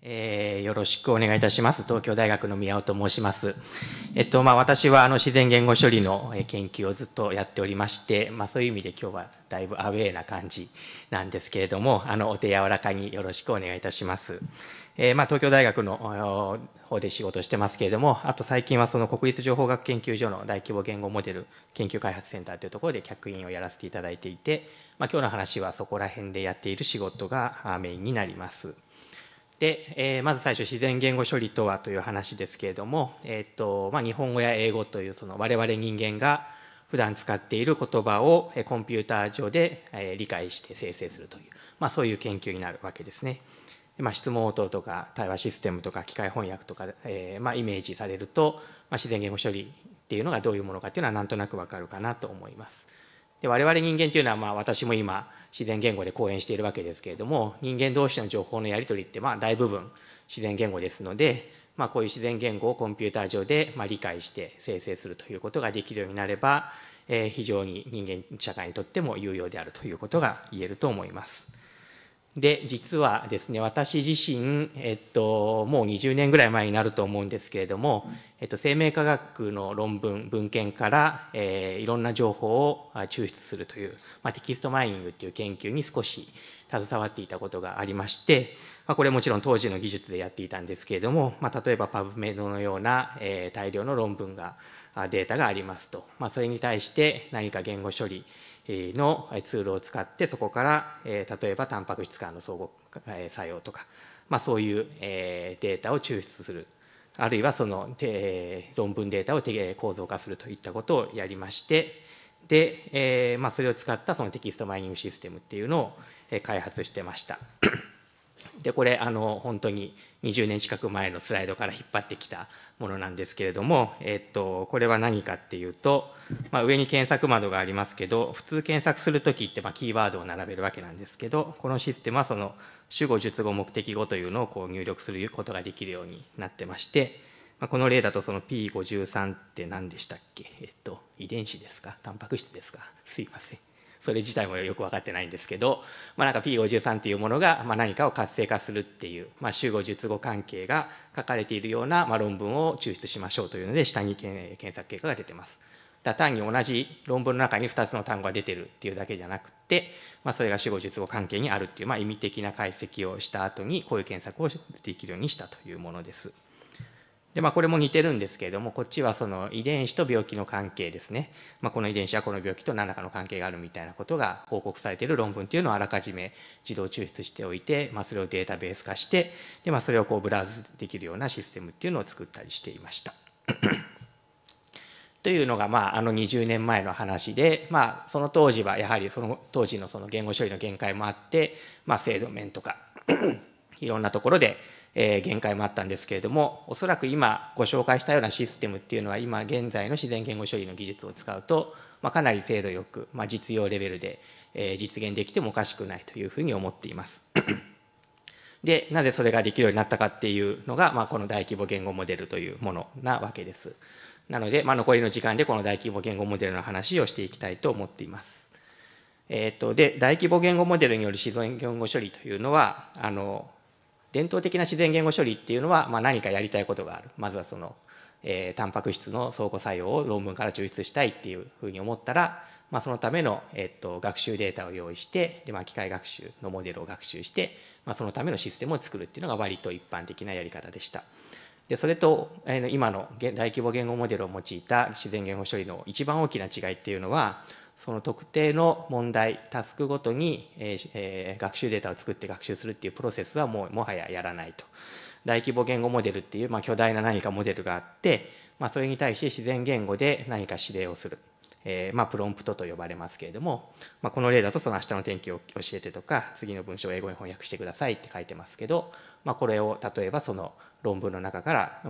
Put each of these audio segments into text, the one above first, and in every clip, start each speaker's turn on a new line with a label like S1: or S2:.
S1: えー、よろしくお願いいたします。東京大学の宮尾と申します。えっとまあ、私はあの自然言語処理の研究をずっとやっておりまして、まあ、そういう意味で今日はだいぶアウェーな感じなんですけれども、あのお手柔らかによろしくお願いいたします。えー、まあ、東京大学の方で仕事してますけれども、あと最近はその国立情報学研究所の大規模言語モデル研究開発センターというところで客員をやらせていただいていて、まあ、今日の話はそこら辺でやっている仕事がメインになります。で、えー、まず最初自然言語処理とはという話ですけれども、えーとまあ、日本語や英語というその我々人間が普段使っている言葉をコンピューター上で、え理解して生成するという、まあ、そういう研究になるわけですね。まあ、質問応答とか対話システムとか機械翻訳とか、えー、まあ、イメージされると、まあ、自然言語処理っていうのがどういうものかっていうのはなんとなくわかるかなと思います。で我々人間というのはまあ私も今自然言語で講演しているわけですけれども人間同士の情報のやり取りってまあ大部分自然言語ですので、まあ、こういう自然言語をコンピューター上でまあ理解して生成するということができるようになれば、えー、非常に人間社会にとっても有用であるということが言えると思います。で実はですね私自身、えっと、もう20年ぐらい前になると思うんですけれども、えっと、生命科学の論文文献から、えー、いろんな情報を抽出するという、まあ、テキストマイニングっていう研究に少し携わっていたことがありまして、まあ、これもちろん当時の技術でやっていたんですけれども、まあ、例えばパブメドのような、えー、大量の論文がデータがありますと、まあ、それに対して何か言語処理のツールを使ってそこから例えばタンパク質間の相互作用とか、まあ、そういうデータを抽出するあるいはその論文データを構造化するといったことをやりましてで、まあ、それを使ったそのテキストマイニングシステムっていうのを開発してました。でこれあの本当に20年近く前のスライドから引っ張ってきたものなんですけれども、えっと、これは何かっていうと、まあ、上に検索窓がありますけど普通検索する時ってまあキーワードを並べるわけなんですけどこのシステムはその主語述語目的語というのをこう入力することができるようになってまして、まあ、この例だとその P53 って何でしたっけ、えっと、遺伝子ですかタンパク質ですかすいませんそれ自体もよく分かってないんですけど、まあ、なんか P53 っていうものが、まあ、何かを活性化するっていう、まあ、集語述語関係が書かれているような、まあ、論文を抽出しましょうというので下に検索結果が出てます。だ単に同じ論文の中に2つの単語が出てるっていうだけじゃなくて、まあ、それが集合述語関係にあるっていう、まあ、意味的な解析をした後にこういう検索をできるようにしたというものです。で、まあ、これも似てるんですけれども、こっちはその遺伝子と病気の関係ですね。まあ、この遺伝子はこの病気と何らかの関係があるみたいなことが報告されている論文っていうのをあらかじめ自動抽出しておいて、まあ、それをデータベース化して、で、まあ、それをこうブラウズできるようなシステムっていうのを作ったりしていました。というのが、まあ、あの20年前の話で、まあ、その当時はやはりその当時のその言語処理の限界もあって、まあ、制度面とか いろんなところでえ限界もあったんですけれどもおそらく今ご紹介したようなシステムっていうのは今現在の自然言語処理の技術を使うと、まあ、かなり精度よく、まあ、実用レベルで、え実現できてもおかしくないというふうに思っています。でなぜそれができるようになったかっていうのが、まあ、この大規模言語モデルというものなわけです。なので、まあ、残りの時間でこの大規模言語モデルの話をしていきたいと思っています。えー、っとで大規模言語モデルによる自然言語処理というのはあの伝統的な自然言語処理っていうのは、まあ、何かやりたいことがあるまずはその、えー、タンパク質の相互作用を論文から抽出したいっていうふうに思ったら、まあ、そのための、えっと、学習データを用意してで、まあ、機械学習のモデルを学習して、まあ、そのためのシステムを作るっていうのが割と一般的なやり方でした。でそれと、えー、今の大規模言語モデルを用いた自然言語処理の一番大きな違いっていうのはその特定の問題タスクごとに、えー、学習データを作って学習するっていうプロセスはもうもはややらないと大規模言語モデルっていう、まあ、巨大な何かモデルがあって、まあ、それに対して自然言語で何か指令をする、えー、まあ、プロンプトと呼ばれますけれども、まあ、この例だとその明日の天気を教えてとか次の文章を英語に翻訳してくださいって書いてますけど、まあ、これを例えばその論文の中から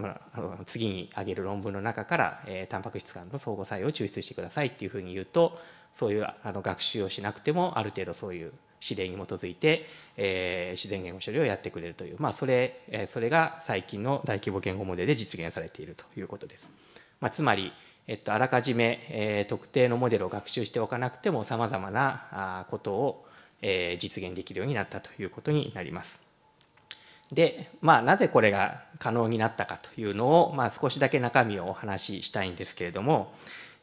S1: 次に挙げる論文の中から、えー、タンパク質間の相互作用を抽出してくださいっていうふうに言うとそういうあの学習をしなくてもある程度そういう指令に基づいて、えー、自然言語処理をやってくれるという、まあ、それ、えー、それが最近の大規模言語モデルで実現されているということです。まあ、つまり、えっと、あらかじめ、えー、特定のモデルを学習しておかなくてもさまざまなことを、えー、実現できるようになったということになります。で、まあ、なぜこれが可能になったかというのを、まあ、少しだけ中身をお話ししたいんですけれども、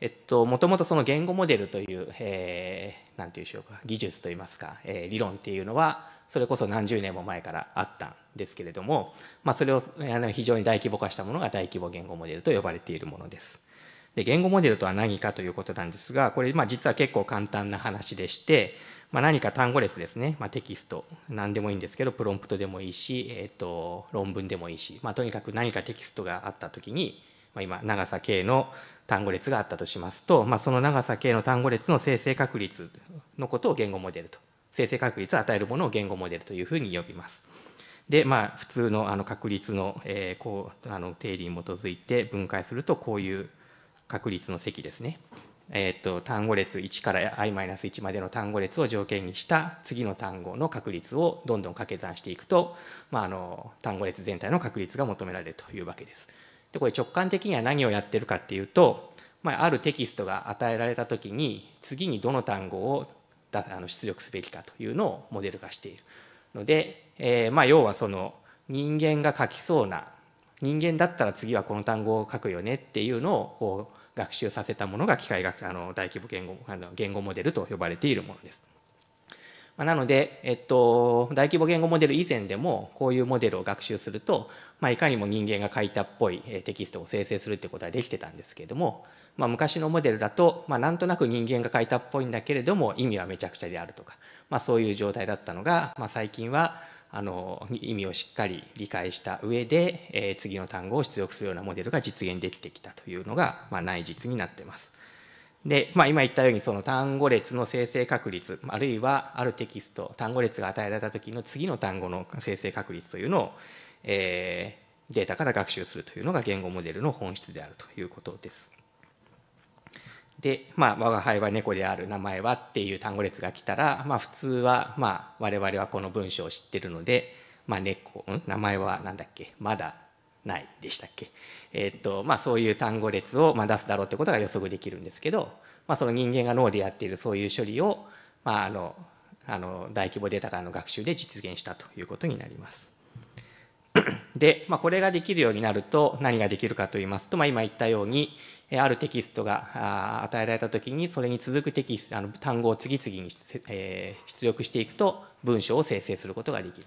S1: えっと、もともとその言語モデルという、えー、なんていうんでしょうか、技術といいますか、えー、理論っていうのは、それこそ何十年も前からあったんですけれども、まあ、それを非常に大規模化したものが大規模言語モデルと呼ばれているものです。で言語モデルとは何かということなんですがこれ、まあ、実は結構簡単な話でして、まあ、何か単語列ですね、まあ、テキスト何でもいいんですけどプロンプトでもいいし、えーと、論文でもいいし、まあ、とにかく何かテキストがあった時に、まあ、今長さ K の単語列があったとしますと、まあ、その長さ k の単語列の生成確率のことを言語モデルと生成確率を与えるものを言語モデルというふうに呼びます。でまあ、普通のあの確率の,、えー、こうあの定理に基づいて分解するとこういう確率の積ですね、えーと、単語列1から i-1 までの単語列を条件にした次の単語の確率をどんどん掛け算していくと、まあ、あの単語列全体の確率が求められるというわけです。でこれ直感的には何をやってるかっていうと、まあ、あるテキストが与えられた時に次にどの単語をだあの出力すべきかというのをモデル化しているので、えー、まあ要はその人間が書きそうな人間だったら次はこの単語を書くよねっていうのをこう学習させたものが機械学あの大規模言語あの言語モデルと呼ばれているものです。まなので、えっと、大規模言語モデル以前でもこういうモデルを学習すると、まあ、いかにも人間が書いたっぽいテキストを生成するってことはできてたんですけれども、まあ、昔のモデルだと、まあ、なんとなく人間が書いたっぽいんだけれども意味はめちゃくちゃであるとか、まあ、そういう状態だったのが、まあ、最近はあの意味をしっかり理解した上で、えー、次の単語を出力するようなモデルが実現できてきたというのが、まあ、内実になってます。で、まあ、今言ったようにその単語列の生成確率あるいはあるテキスト単語列が与えられた時の次の単語の生成確率というのを、えー、データから学習するというのが言語モデルの本質であるということです。で、まあ、我が輩は猫である名前はっていう単語列が来たら、まあ、普通は、まあ、我々はこの文章を知ってるので、まあ、猫、ん名前は何だっけまだないでしたっけ、えー、っとまあ、そういう単語列を、ま出すだろうってことが予測できるんですけど、まあ、その人間が脳でやっているそういう処理を、まあ、あのあの大規模データ化の学習で実現したということになります。で、まあ、これができるようになると何ができるかと言いますと、まあ、今言ったようにあるテキストが与えられた時にそれに続くテキストあの単語を次々に出力していくと文章を生成することができる。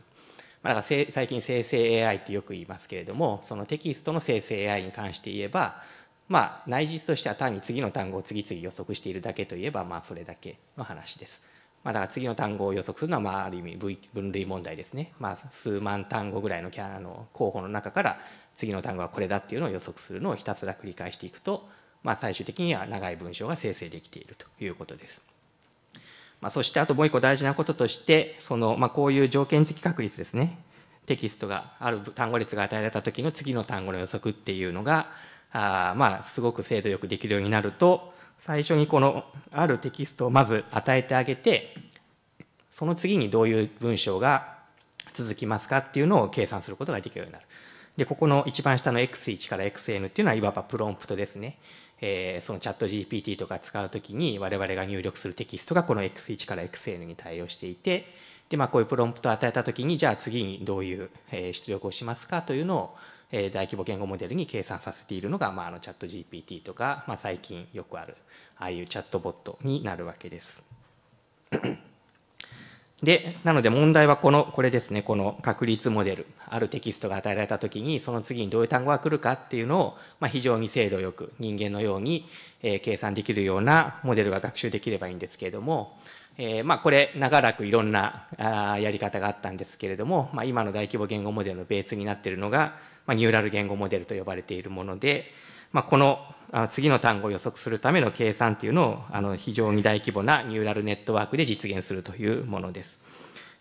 S1: まあ、だから最近生成 AI ってよく言いますけれどもそのテキストの生成 AI に関して言えば、まあ、内実としては単に次の単語を次々予測しているだけといえば、まあ、それだけの話です。まあ、だから次の単語を予測するのは、まあ、ある意味分類問題ですね、まあ、数万単語ぐらいのキャラの候補の中から次の単語はこれだっていうのを予測するのをひたすら繰り返していくと、まあ、最終的には長い文章が生成できているということです。まあ、そしてあともう一個大事なこととしてその、まあ、こういう条件付き確率ですねテキストがある単語列が与えられた時の次の単語の予測っていうのがあまあすごく精度よくできるようになると最初にこのあるテキストをまず与えてあげてその次にどういう文章が続きますかっていうのを計算することができるようになる。でここの一番下の X1 から XN っていうのはいわばプロンプトですね。えー、そのチャット GPT とか使う時に我々が入力するテキストがこの X1 から XN に対応していてで、まあ、こういうプロンプトを与えた時にじゃあ次にどういう出力をしますかというのを大規模言語モデルに計算させているのが、まあ、あのチャット GPT とか、まあ、最近よくあるああいうチャットボットになるわけです。で、なので問題はこの、これですね、この確率モデル、あるテキストが与えられたときに、その次にどういう単語が来るかっていうのを、まあ、非常に精度よく、人間のように、えー、計算できるようなモデルが学習できればいいんですけれども、えー、まあ、これ、長らくいろんなあやり方があったんですけれども、まあ、今の大規模言語モデルのベースになっているのが、まあ、ニューラル言語モデルと呼ばれているもので、まあ、この次の単語を予測するための計算というのをあの非常に大規模なニューラルネットワークで実現するというものです。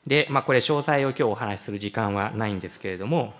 S1: で、まあ、これ詳細を今日お話しする時間はないんですけれども、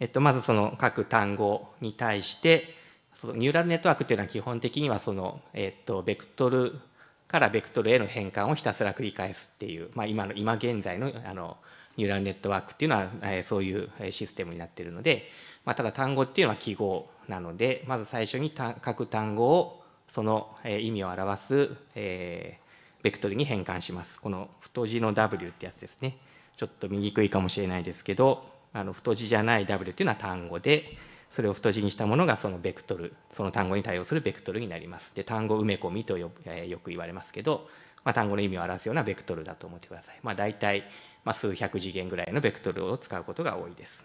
S1: えっと、まずその各単語に対して、そのニューラルネットワークというのは基本的にはその、えっと、ベクトルからベクトルへの変換をひたすら繰り返すっていう、まあ、今の今現在のあのニューラルネットワークっていうのは、えそういうシステムになっているので、まあ、ただ単語っていうのは記号なのでまず最初に各単語をその意味を表す、えー、ベクトルに変換しますこの太字の W ってやつですねちょっと見にくいかもしれないですけどあの太字じゃない W っていうのは単語でそれを太字にしたものがそのベクトルその単語に対応するベクトルになりますで単語埋め込みとよ,、えー、よく言われますけど、まあ、単語の意味を表すようなベクトルだと思ってください、まあ、大体、まあ、数百次元ぐらいのベクトルを使うことが多いです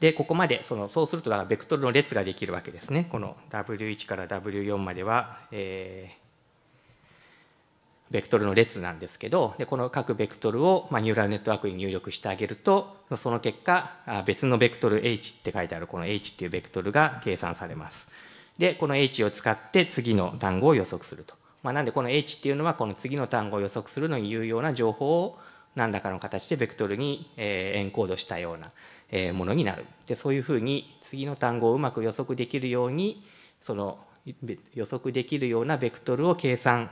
S1: でここまでそのそうするとだからベクトルの列ができるわけですねこの W1 から W4 までは、えー、ベクトルの列なんですけどでこの各ベクトルを、まあ、ニューラルネットワークに入力してあげるとその結果別のベクトル H って書いてあるこの H っていうベクトルが計算されます。でこの H を使って次の単語を予測すると。まあ、なんでこの H っていうのはこの次の単語を予測するのに有用な情報を何らかの形でベクトルにエンコードしたようなものになるでそういうふうに次の単語をうまく予測できるようにその予測できるようなベクトルを計算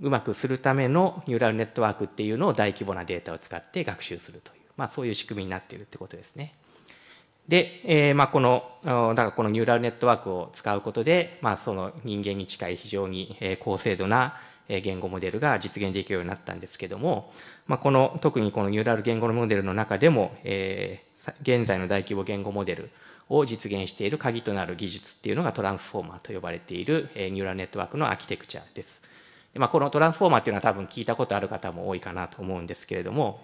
S1: うまくするためのニューラルネットワークっていうのを大規模なデータを使って学習するという、まあ、そういう仕組みになっているってことですね。で、えーまあ、このだからこのニューラルネットワークを使うことで、まあ、その人間に近い非常に高精度な言語モデルが実現できるようになったんですけども、まあ、この特にこのニューラル言語のモデルの中でも、えー、現在の大規模言語モデルを実現している鍵となる技術っていうのがトランスフォーマーと呼ばれているニューラルネットワークのアーキテクチャです。でまあ、このトランスフォーマーっていうのは多分聞いたことある方も多いかなと思うんですけれども、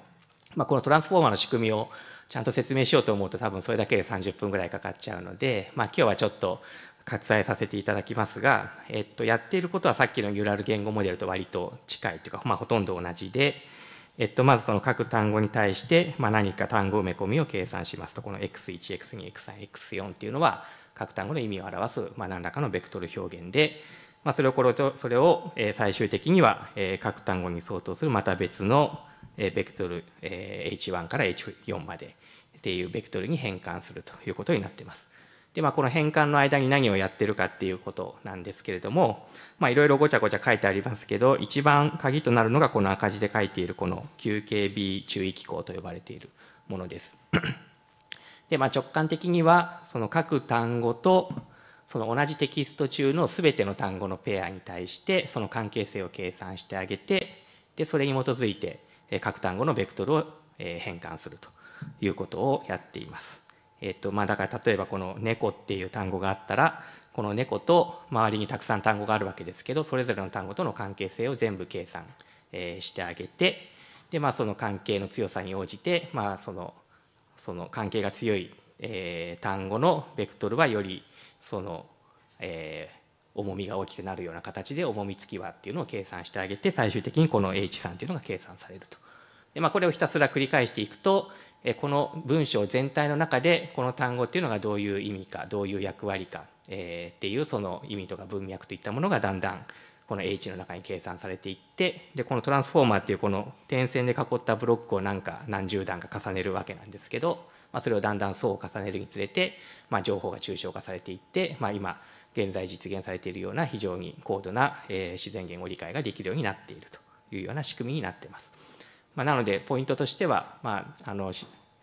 S1: まあ、このトランスフォーマーの仕組みをちゃんと説明しようと思うと多分それだけで30分ぐらいかかっちゃうので、まあ、今日はちょっと割愛させていただきますが、えっと、やっていることはさっきのニューラル言語モデルと割と近いというか、まあ、ほとんど同じで、えっと、まずその各単語に対して、まあ、何か単語埋め込みを計算しますと、この x1、x2、x3、x4 っていうのは、各単語の意味を表す、まあ、何らかのベクトル表現で、まあ、それをこれそれを最終的には各単語に相当するまた別のベクトル H1 から H4 までっていうベクトルに変換するということになっています。で、まあ、この変換の間に何をやってるかっていうことなんですけれども、まあ、いろいろごちゃごちゃ書いてありますけど、一番鍵となるのがこの赤字で書いているこの QKB 注意機構と呼ばれているものです。で、まあ、直感的には、その各単語と、その同じテキスト中の全ての単語のペアに対して、その関係性を計算してあげて、で、それに基づいて、各単語のベクトルを変換するということをやっています。えっとまあ、だから例えばこの「猫」っていう単語があったらこの「猫」と周りにたくさん単語があるわけですけどそれぞれの単語との関係性を全部計算、えー、してあげてで、まあ、その関係の強さに応じて、まあ、そのその関係が強い、えー、単語のベクトルはよりその、えー、重みが大きくなるような形で重み付きはっていうのを計算してあげて最終的にこの H さんっていうのが計算されると。でまあ、これをひたすら繰り返していくと、この文章全体の中でこの単語っていうのがどういう意味かどういう役割か、えっていうその意味とか文脈といったものがだんだんこの H の中に計算されていってでこのトランスフォーマーっていうこの点線で囲ったブロックを何か何十段か重ねるわけなんですけど、まあ、それをだんだん層を重ねるにつれて、まあ、情報が抽象化されていって、まあ、今現在実現されているような非常に高度な、え自然言語理解ができるようになっているというような仕組みになってます。まあ、なのでポイントとしては、まああの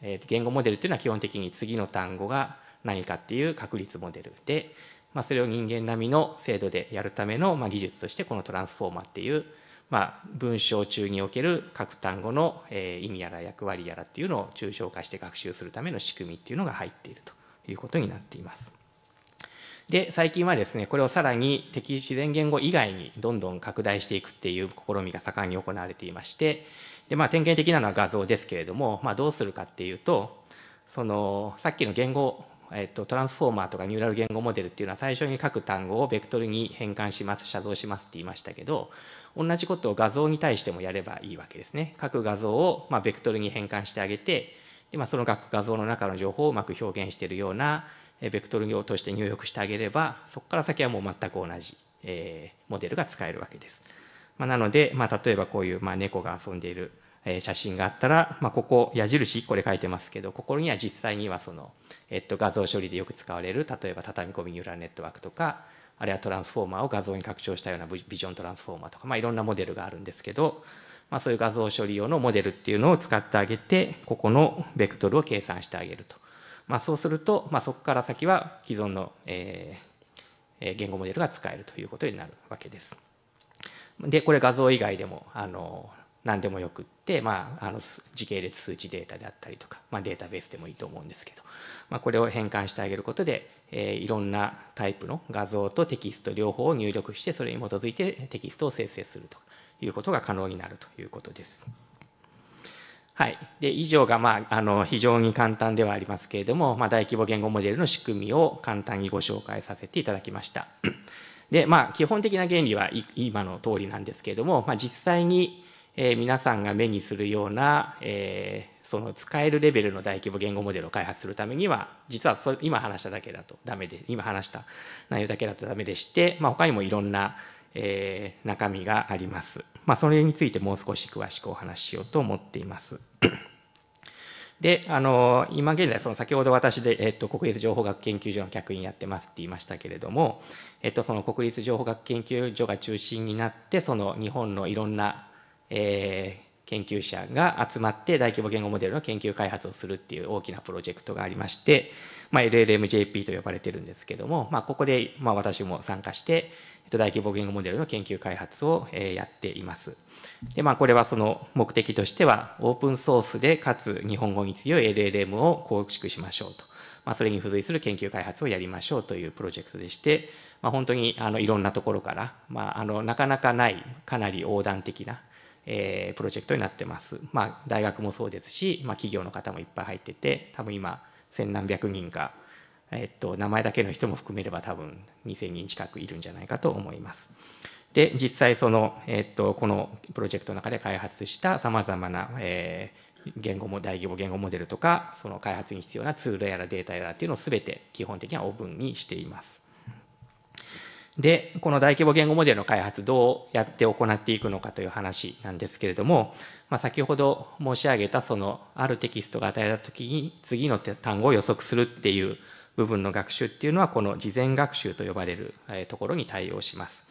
S1: えー、言語モデルっていうのは基本的に次の単語が何かっていう確率モデルで、まあ、それを人間並みの精度でやるための、まあ、技術としてこのトランスフォーマーっていう、まあ、文章中における各単語の、えー、意味やら役割やらっていうのを抽象化して学習するための仕組みっていうのが入っているということになっています。で最近はですねこれをさらに敵自然言語以外にどんどん拡大していくっていう試みが盛んに行われていまして、でまあ典型的なのは画像ですけれども、まあ、どうするかっていうとそのさっきの言語、えっと、トランスフォーマーとかニューラル言語モデルっていうのは最初に書く単語をベクトルに変換します写像しますって言いましたけど同じことを画像に対してもやればいいわけですね。各画像を、まあ、ベクトルに変換してあげてで、まあ、その画像の中の情報をうまく表現しているようなベクトルとして入力してあげればそこから先はもう全く同じ、えー、モデルが使えるわけです。まあ、なので、まあ、例えばこういう、まあ、猫が遊んでいる写真があったら、まあ、ここ矢印これ書いてますけどここには実際にはその、えっと、画像処理でよく使われる例えば畳み込みニューラルネットワークとかあるいはトランスフォーマーを画像に拡張したようなビジョントランスフォーマーとか、まあ、いろんなモデルがあるんですけど、まあ、そういう画像処理用のモデルっていうのを使ってあげてここのベクトルを計算してあげると、まあ、そうすると、まあ、そこから先は既存の、えー、言語モデルが使えるということになるわけです。でこれ画像以外でもあの何でもよくって、まあ、あの時系列数値データであったりとか、まあ、データベースでもいいと思うんですけど、まあ、これを変換してあげることで、えー、いろんなタイプの画像とテキスト両方を入力してそれに基づいてテキストを生成するということが可能になるということです。はい、で以上が、まあ、あの非常に簡単ではありますけれども、まあ、大規模言語モデルの仕組みを簡単にご紹介させていただきました。で、まあ、基本的な原理は今の通りなんですけれども、まあ、実際に、えー、皆さんが目にするような、えー、その使えるレベルの大規模言語モデルを開発するためには、実はそ今話しただけだとダメで、今話した内容だけだとダメでして、まあ、他にもいろんな、えー、中身があります。まあ、それについてもう少し詳しくお話ししようと思っています。で、あの、今現在、その先ほど私で、えっと、国立情報学研究所の客員やってますって言いましたけれども、えっと、その国立情報学研究所が中心になって、その日本のいろんな、えー、研究者が集まって大規模言語モデルの研究開発をするっていう大きなプロジェクトがありまして、まあ、LLMJP と呼ばれてるんですけども、まあ、ここで、まあ、私も参加して、大規模言語モデルの研究開発をやっています。で、まあ、これはその目的としては、オープンソースで、かつ日本語に強い LLM を構築しましょうと。まあ、それに付随する研究開発をやりましょうというプロジェクトでして、まあ、本当にあのいろんなところから、まあ、あのなかなかないかなり横断的な、えー、プロジェクトになってます。まあ、大学もそうですし、まあ、企業の方もいっぱい入ってて、多分今、千何百人かえっと、名前だけの人も含めれば多分2000人近くいるんじゃないかと思います。で実際その、えっと、このプロジェクトの中で開発したさまざまな、えー、言語も大規模言語モデルとかその開発に必要なツールやらデータやらっていうのを全て基本的にはオープンにしています。でこの大規模言語モデルの開発どうやって行っていくのかという話なんですけれども、まあ、先ほど申し上げたそのあるテキストが与えた時に次の単語を予測するっていう部分の学習っていうのはこの事前学習と呼ばれるところに対応します。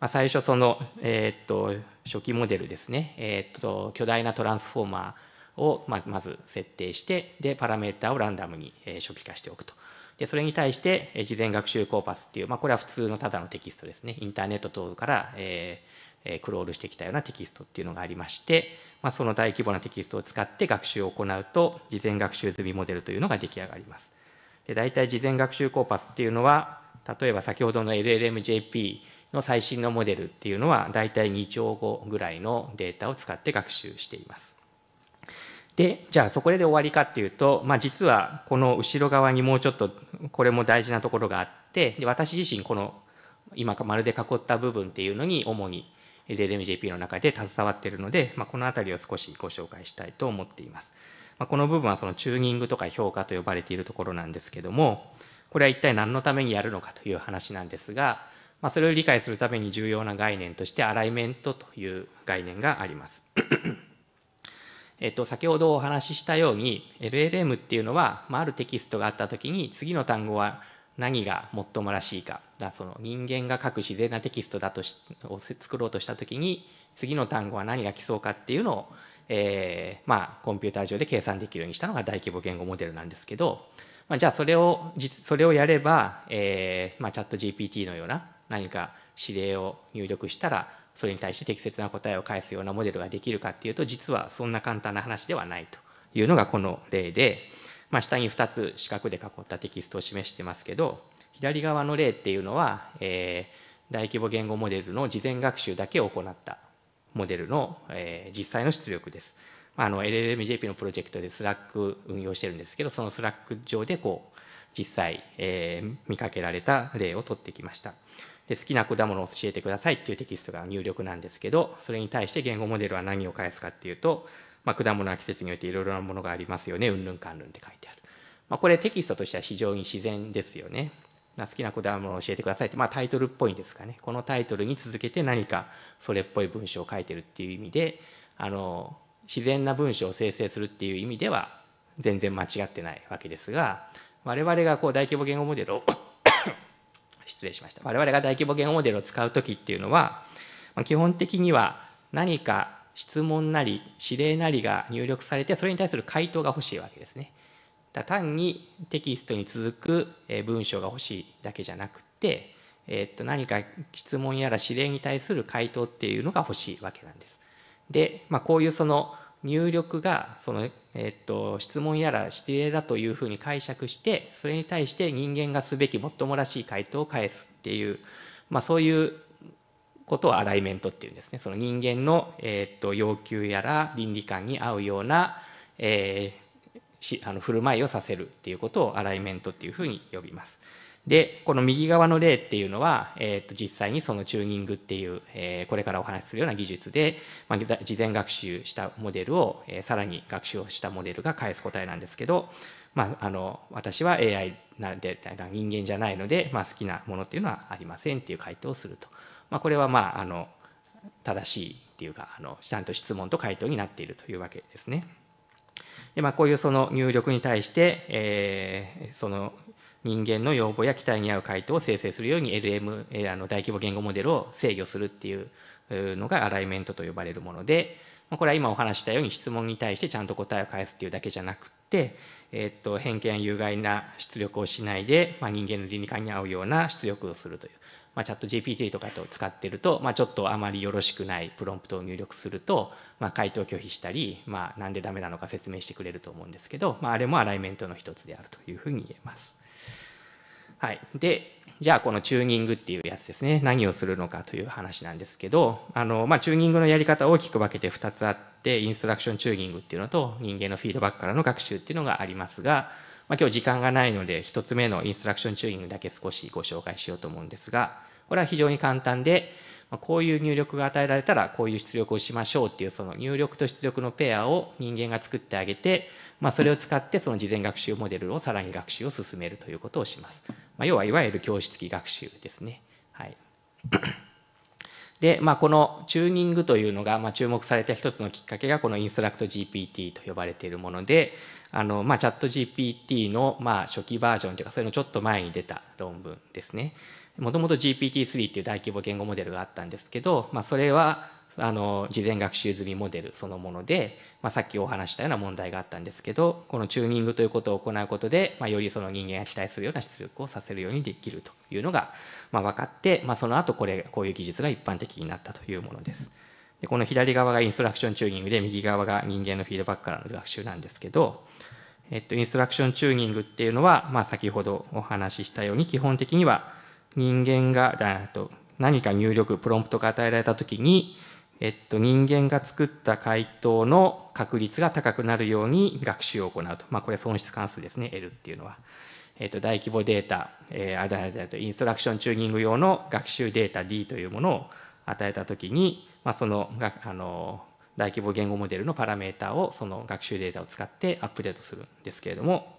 S1: まあ、最初その、えー、っと初期モデルですね、えー、っと巨大なトランスフォーマーをままず設定してでパラメータをランダムに初期化しておくと。でそれに対して事前学習コーパスっていう、まあ、これは普通のただのテキストですねインターネット等から、えー、クロールしてきたようなテキストっていうのがありまして、まあ、その大規模なテキストを使って学習を行うと事前学習済みモデルというのが出来上がります。で大体事前学習コーパスっていうのは例えば先ほどの LLMJP の最新のモデルっていうのは大体2兆語ぐらいのデータを使って学習しています。でじゃあそこで終わりかっていうと、まあ、実はこの後ろ側にもうちょっとこれも大事なところがあってで私自身この今まるで囲った部分っていうのに主に LLMJP の中で携わっているので、まあ、この辺りを少しご紹介したいと思っています。まあ、この部分はそのチューニングとか評価と呼ばれているところなんですけどもこれは一体何のためにやるのかという話なんですが、まあ、それを理解するために重要な概念としてアライメントという概念があります。えっと、先ほどお話ししたように LLM っていうのは、まあ、あるテキストがあった時に次の単語は何がもっともらしいかだその人間が書く自然なテキストだとしを作ろうとした時に次の単語は何が来そうかっていうのを、えー、まあ、コンピューター上で計算できるようにしたのが大規模言語モデルなんですけど、まあ、じゃあそれをそれをやれば、えーまあ、チャット GPT のような何か指令を入力したらそれに対して適切な答えを返すようなモデルができるかっていうと実はそんな簡単な話ではないというのがこの例で、まあ、下に2つ四角で囲ったテキストを示してますけど左側の例っていうのは、えー、大規模言語モデルの事前学習だけを行ったモデルの、えー、実際の出力です。あの LLMJP のプロジェクトで Slack 運用してるんですけど、その Slack 上でこう実際、えー、見かけられた例を取ってきました。で好きな果物を教えてくださいっていうテキストが入力なんですけど、それに対して言語モデルは何を返すかっていうと、まあ、果物は季節によっていろいろなものがありますよね、うんぬんかんぬんって書いてある。まあ、これテキストとしては非常に自然ですよね。好きな果物を教えてくださいって、まあ、タイトルっぽいんですかねこのタイトルに続けて何かそれっぽい文章を書いてるっていう意味であの自然な文章を生成するっていう意味では全然間違ってないわけですが我々がこう大規模言語モデルを 失礼しました我々が大規模言語モデルを使う時っていうのは、まあ、基本的には何か質問なり指令なりが入力されてそれに対する回答が欲しいわけですね。単にテキストに続く文章が欲しいだけじゃなくて、えっと何か質問やら指令に対する回答っていうのが欲しいわけなんです。で、まあ、こういうその入力がその、えっと質問やら指令だというふうに解釈してそれに対して人間がすべきもっともらしい回答を返すっていう、まあ、そういうことをアライメントっていうんですねその人間の、えっと要求やら倫理観に合うような、えー、しあの振る舞いをさせるっていうことをアライメントっていうふうに呼びます。でこの右側の例っていうのは、えー、と実際にそのチューニングっていう、えー、これからお話しするような技術で、まあ、事前学習したモデルを、えー、さらに学習をしたモデルが返す答えなんですけど、まあ、あの私は AI なんで人間じゃないので、まあ、好きなものっていうのはありませんっていう回答をすると、まあ、これはまああの正しいっていうかあのちゃんと質問と回答になっているというわけですね。でまあ、こういうその入力に対して、えー、その人間の要望や期待に合う回答を生成するように LM あの大規模言語モデルを制御するっていうのがアライメントと呼ばれるもので、まあ、これは今お話したように質問に対してちゃんと答えを返すっていうだけじゃなくて、えっと偏見や有害な出力をしないで、まあ、人間の倫理観に合うような出力をするというまあ、チャット GPT とかと使ってると、まあ、ちょっとあまりよろしくないプロンプトを入力すると、まあ、回答拒否したり、まあ、なんでダメなのか説明してくれると思うんですけど、まあ、あれもアライメントの一つであるというふうに言えます。はい、でじゃあこのチューニングっていうやつですね何をするのかという話なんですけどあの、まあ、チューニングのやり方大きく分けて2つあってインストラクションチューニングっていうのと人間のフィードバックからの学習っていうのがありますが、まあ、今日時間がないので、1つ目のインストラクションチューイングだけ少しご紹介しようと思うんですが、これは非常に簡単で、こういう入力が与えられたらこういう出力をしましょうっていうその入力と出力のペアを人間が作ってあげて、まあ、それを使ってその事前学習モデルをさらに学習を進めるということをします。まあ、要はいわゆる教室機学習ですね。はいで、まあ、このチューニングというのが、まあ、注目された一つのきっかけがこのインストラクト GPT と呼ばれているものであの、まあ、チャット GPT の、まあ、初期バージョンというかそういうのちょっと前に出た論文ですね。もともと GPT-3 っていう大規模言語モデルがあったんですけど、まあ、それはあの事前学習済みモデルそのもので、まあ、さっきお話したような問題があったんですけどこのチューニングということを行うことで、まあ、よりその人間が期待するような出力をさせるようにできるというのが、まあ、分かって、まあ、その後これこういう技術が一般的になったというものです。でこの左側がインストラクションチューニングで右側が人間のフィードバックからの学習なんですけど、えっと、インストラクションチューニングっていうのは、まあ、先ほどお話ししたように基本的には人間がと何か入力プロンプトが与えられた時にえっと、人間が作った回答の確率が高くなるように学習を行うと。まあ、これ損失関数ですね、L っていうのは。えっと、大規模データ、えー、あだだとインストラクションチューニング用の学習データ D というものを与えたときに、まあ、そのがあの大規模言語モデルのパラメータをその学習データを使ってアップデートするんですけれども、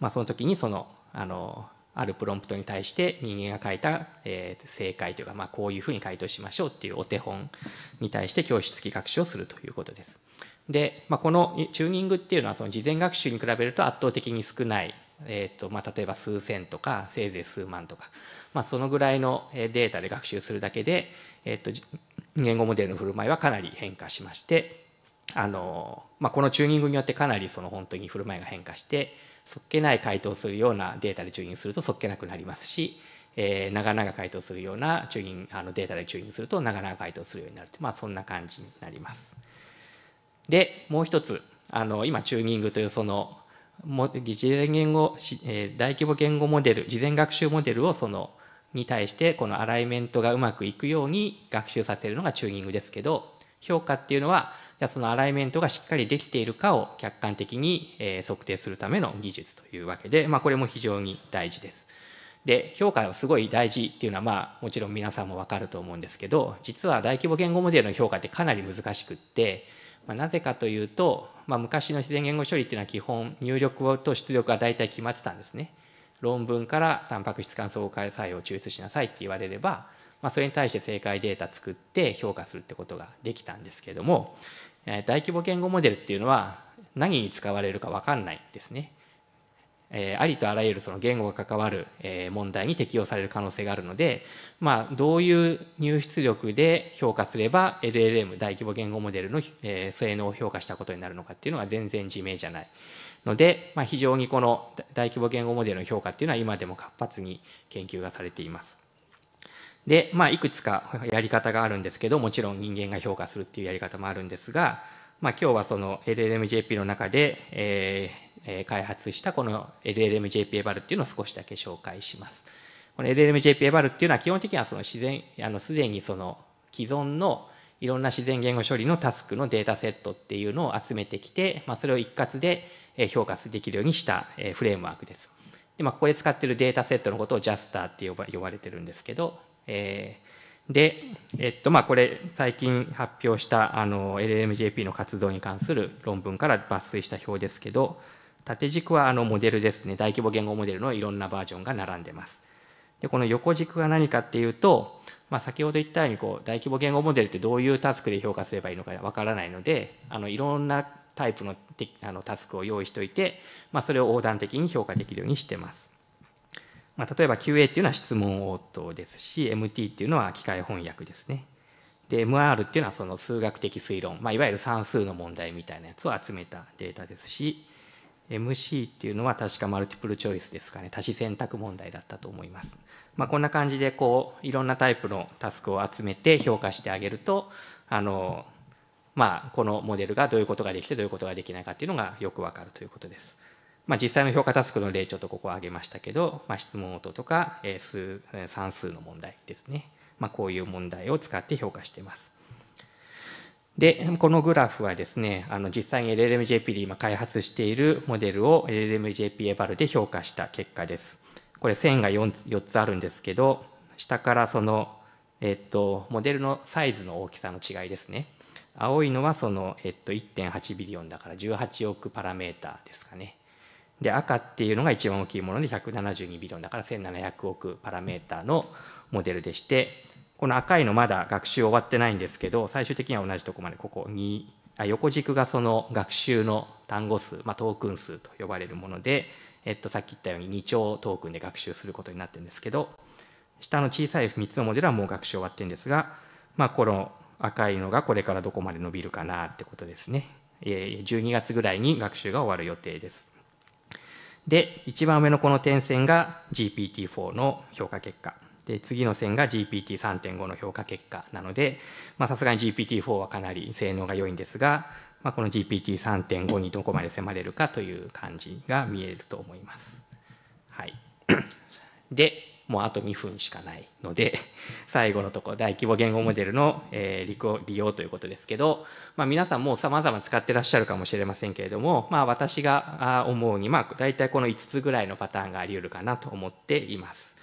S1: まあ、その時にそのあのあるプロンプトに対して人間が書いた、えー、正解というか、まあ、こういうふうに回答しましょうっていうお手本に対して教室付き学習をするということです。で、まあ、このチューニングっていうのはその事前学習に比べると圧倒的に少ない、えーとまあ、例えば数千とかせいぜい数万とか、まあ、そのぐらいのデータで学習するだけで、えーと、と言語モデルの振る舞いはかなり変化しましてあの、まあ、このチューニングによってかなりその本当に振る舞いが変化してそっけない回答するようなデータでチューニングするとそっけなくなりますし、えー、長々回答するようなあのデータでチューニングすると長々回答するようになるて、まあそんな感じになります。でもう一つあの今チューニングというその事前言語、えー、大規模言語モデル事前学習モデルをそのに対してこのアライメントがうまくいくように学習させるのがチューニングですけど評価っていうのは、じゃそのアライメントがしっかりできているかを客観的に測定するための技術というわけで、まあ、これも非常に大事です。で評価はすごい大事っていうのはまあもちろん皆さんも分かると思うんですけど実は大規模言語モデルの評価ってかなり難しくって、まあ、なぜかというと、まあ、昔の自然言語処理っていうのは基本入力と出力が大体決まってたんですね。論文からタンパク質感相互作用を抽出しなさいって言われればまあ、それに対して正解データ作って評価するってことができたんですけれども、えー、大規模言語モデルっていうのは何に使われるか分かんないですね。えー、ありとあらゆるその言語が関わる、え問題に適用される可能性があるので、まあ、どういう入出力で評価すれば LLM 大規模言語モデルの、え性能を評価したことになるのかっていうのは全然自明じゃないので、まあ、非常にこの大規模言語モデルの評価っていうのは今でも活発に研究がされています。で、まあ、いくつかやり方があるんですけど、もちろん人間が評価するっていうやり方もあるんですが、まあ、今日はその LLMJP の中で、えー、開発したこの LLMJP エバルっていうのを少しだけ紹介します。この LLMJP エバルっていうのは基本的にはその自然、あの、すでにその既存のいろんな自然言語処理のタスクのデータセットっていうのを集めてきて、まあ、それを一括で評価できるようにしたフレームワークです。で、まあ、ここで使ってるデータセットのことを j a s t ーって呼ばれてるんですけど、えー、で、えっとまあ、これ最近発表したあの LMJP の活動に関する論文から抜粋した表ですけど縦軸はあのモデルですね大規模言語モデルのいろんなバージョンが並んでます。でこの横軸が何かっていうと、まあ、先ほど言ったようにこう大規模言語モデルってどういうタスクで評価すればいいのかわからないのであのいろんなタイプのあのタスクを用意しておいて、まあ、それを横断的に評価できるようにしてます。まあ、例えば QA っていうのは質問応答ですし MT っていうのは機械翻訳ですね。で MR っていうのはその数学的推論、まあ、いわゆる算数の問題みたいなやつを集めたデータですし MC っていうのは確かマルティプルチョイスですかね多子選択問題だったと思います。まあ、こんな感じでこういろんなタイプのタスクを集めて評価してあげるとあの、まあ、このモデルがどういうことができてどういうことができないかっていうのがよくわかるということです。まあ、実際の評価タスクの例ちょっとここ挙げましたけど、まあ、質問音とか、え数算数の問題ですね、まあ、こういう問題を使って評価してます。で、このグラフはですね、あの実際に LLMJP で今開発しているモデルを LLMJP エバルで評価した結果です。これ線が 4, 4つあるんですけど、下からその、えっと、モデルのサイズの大きさの違いですね。青いのはその、えっと、1.8ビリオンだから18億パラメータですかね。で赤っていうのが一番大きいもので172ビリオンだから1700億パラメーターのモデルでしてこの赤いのまだ学習終わってないんですけど最終的には同じとこまでここにあ横軸がその学習の単語数、まあ、トークン数と呼ばれるもので、えっと、さっき言ったように2兆トークンで学習することになってるんですけど下の小さい3つのモデルはもう学習終わってるんですが、まあ、この赤いのがこれからどこまで伸びるかなってことですね12月ぐらいに学習が終わる予定ですで、一番上のこの点線が GPT-4 の評価結果。で、次の線が GPT3.5 の評価結果なので、まさすがに GPT-4 はかなり性能が良いんですが、まあ、この GPT3.5 にどこまで迫れるかという感じが見えると思います。はい。で、もうあと2分しかないので 最後のところ大規模言語モデルの、え利用ということですけど、まあ、皆さんもさまざま使ってらっしゃるかもしれませんけれども、まあ、私が思うに、まあ、大体この5つぐらいのパターンがあり得るかなと思っています。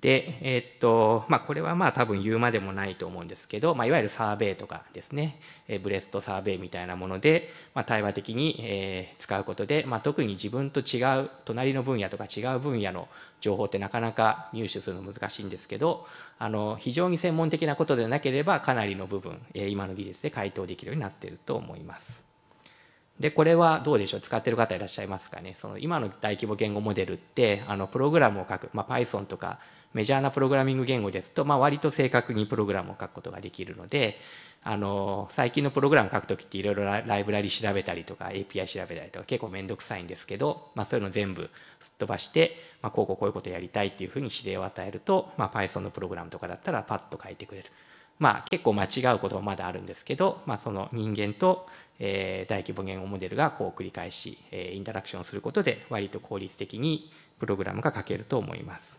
S1: で、えー、っとまあ、これはまあ多分言うまでもないと思うんですけど、まあ、いわゆるサーベイとかですね、えブレストサーベイみたいなもので、まあ、対話的に、えー、使うことで、まあ、特に自分と違う隣の分野とか違う分野の情報ってなかなか入手するの難しいんですけどあの非常に専門的なことでなければかなりの部分、え今の技術で回答できるようになっていると思います。でこれはどうでしょう使ってる方いらっしゃいますかねその今の大規模言語モデルってあのプログラムを書く、まあ、Python とかメジャーなプログラミング言語ですと、まあ、割と正確にプログラムを書くことができるのであの最近のプログラム書く時っていろいろライブラリ調べたりとか API 調べたりとか結構面倒くさいんですけど、まあ、そういうの全部すっ飛ばして、まあ、こうこうこういうことやりたいっていうふうに指令を与えると、まあ、Python のプログラムとかだったらパッと書いてくれる。まあ、結構間違うこともまだあるんですけど、まあ、その人間とえ大規模言語モデルがこう繰り返し、えインタラクションすることで割と効率的にプログラムが書けると思います。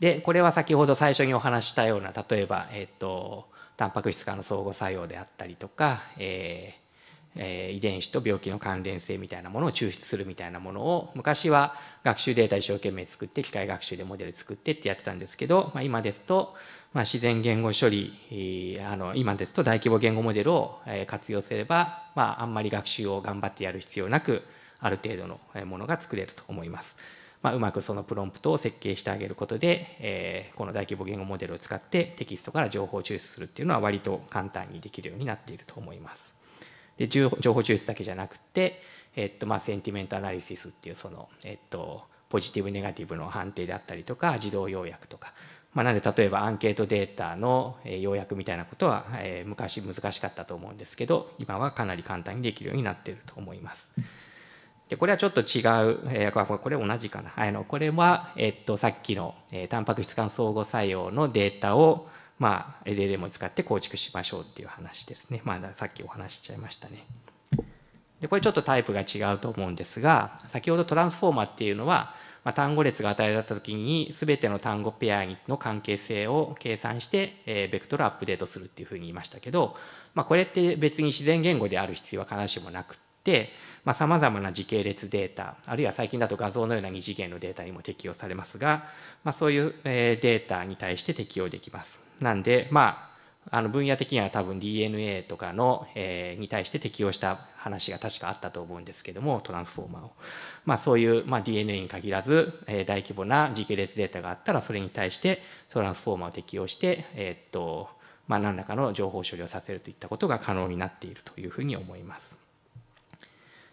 S1: でこれは先ほど最初にお話したような例えば、えっ、とタンパク質化の相互作用であったりとか、えーえー、遺伝子と病気の関連性みたいなものを抽出するみたいなものを昔は学習データ一生懸命作って機械学習でモデル作ってってやってたんですけど、まあ、今ですとまあ、自然言語処理あの今ですと大規模言語モデルを活用すれば、まあ、あんまり学習を頑張ってやる必要なくある程度のものが作れると思います。まあ、うまくそのプロンプトを設計してあげることで、えこの大規模言語モデルを使ってテキストから情報を抽出するっていうのは割と簡単にできるようになっていると思います。で情報抽出だけじゃなくて、えっとまあ、センティメントアナリシスっていうその、えっと、ポジティブネガティブの判定であったりとか自動要約とか、まあ、なので例えばアンケートデータの要約みたいなことは昔難しかったと思うんですけど今はかなり簡単にできるようになっていると思います。でこれはちょっと違う、これ同じかなあのこれは、えっと、さっきの、えー、タンパク質間相互作用のデータを、まあ、LLM を使って構築しましょうっていう話ですね、まあ、さっきお話ししちゃいましたね。でこれちょっとタイプが違うと思うんですが先ほどトランスフォーマーっていうのはまあ、単語列が与えられた時に全ての単語ペアの関係性を計算して、えー、ベクトルアップデートするっていうふうに言いましたけど、まあ、これって別に自然言語である必要は必ずしもなくってさまざ、あ、まな時系列データあるいは最近だと画像のような二次元のデータにも適用されますが、まあ、そういうデータに対して適用できます。なんでまああの分野的には多分 DNA とかの、えー、に対して適用した話が確かあったと思うんですけどもトランスフォーマーを、まあ、そういう、まあ、DNA に限らず、えー、大規模な時系列データがあったらそれに対してトランスフォーマーを適用して、えー、っとまあ、何らかの情報処理をさせるといったことが可能になっているというふうに思います。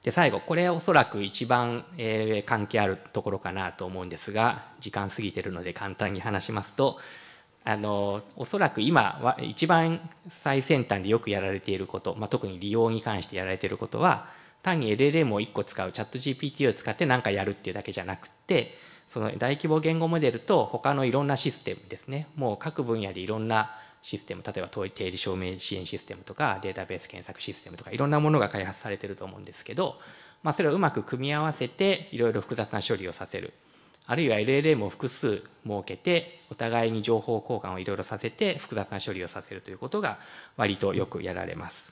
S1: で最後これおそらく一番、えー、関係あるところかなと思うんですが時間過ぎてるので簡単に話しますとあのおそらく今は一番最先端でよくやられていること、まあ、特に利用に関してやられていることは単に LLM を1個使うチャット GPT を使って何かやるっていうだけじゃなくてその大規模言語モデルと他のいろんなシステムですねもう各分野でいろんなシステム例えば定理証明支援システムとかデータベース検索システムとかいろんなものが開発されてると思うんですけど、まあ、それをうまく組み合わせていろいろ複雑な処理をさせるあるいは LLM を複数設けてお互いに情報交換をいろいろさせて複雑な処理をさせるということが割とよくやられます。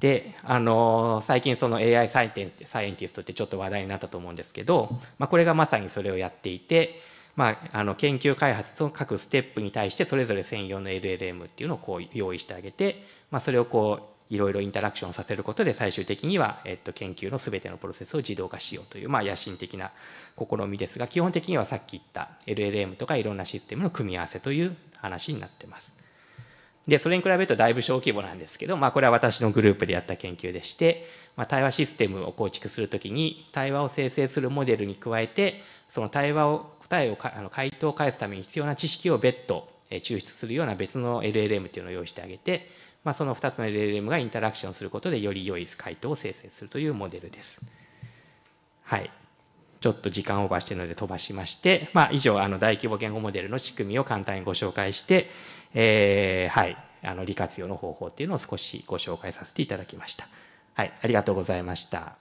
S1: であの最近その AI サイテンサイエンティストってちょっと話題になったと思うんですけど、まあ、これがまさにそれをやっていて、まあ、あの研究開発と各ステップに対してそれぞれ専用の LLM っていうのをこう用意してあげて、まあ、それをこういろいろインタラクションさせることで最終的には、えっと、研究の全てのプロセスを自動化しようという、まあ、野心的な試みですが基本的にはさっき言った LLM とかいろんなシステムの組み合わせという話になってます。で、それに比べるとだいぶ小規模なんですけど、まあこれは私のグループでやった研究でして、まあ対話システムを構築するときに、対話を生成するモデルに加えて、その対話を、答えをあの回答を返すために必要な知識を別途抽出するような別の LLM というのを用意してあげて、まあ、その2つの LLM がインタラクションすることでより良い回答を生成するというモデルです。はい。ちょっと時間オーバーしてるので飛ばしまして、まあ、以上、あの、大規模言語モデルの仕組みを簡単にご紹介して、えー、はい、あの、利活用の方法っていうのを少しご紹介させていただきました。はい、ありがとうございました。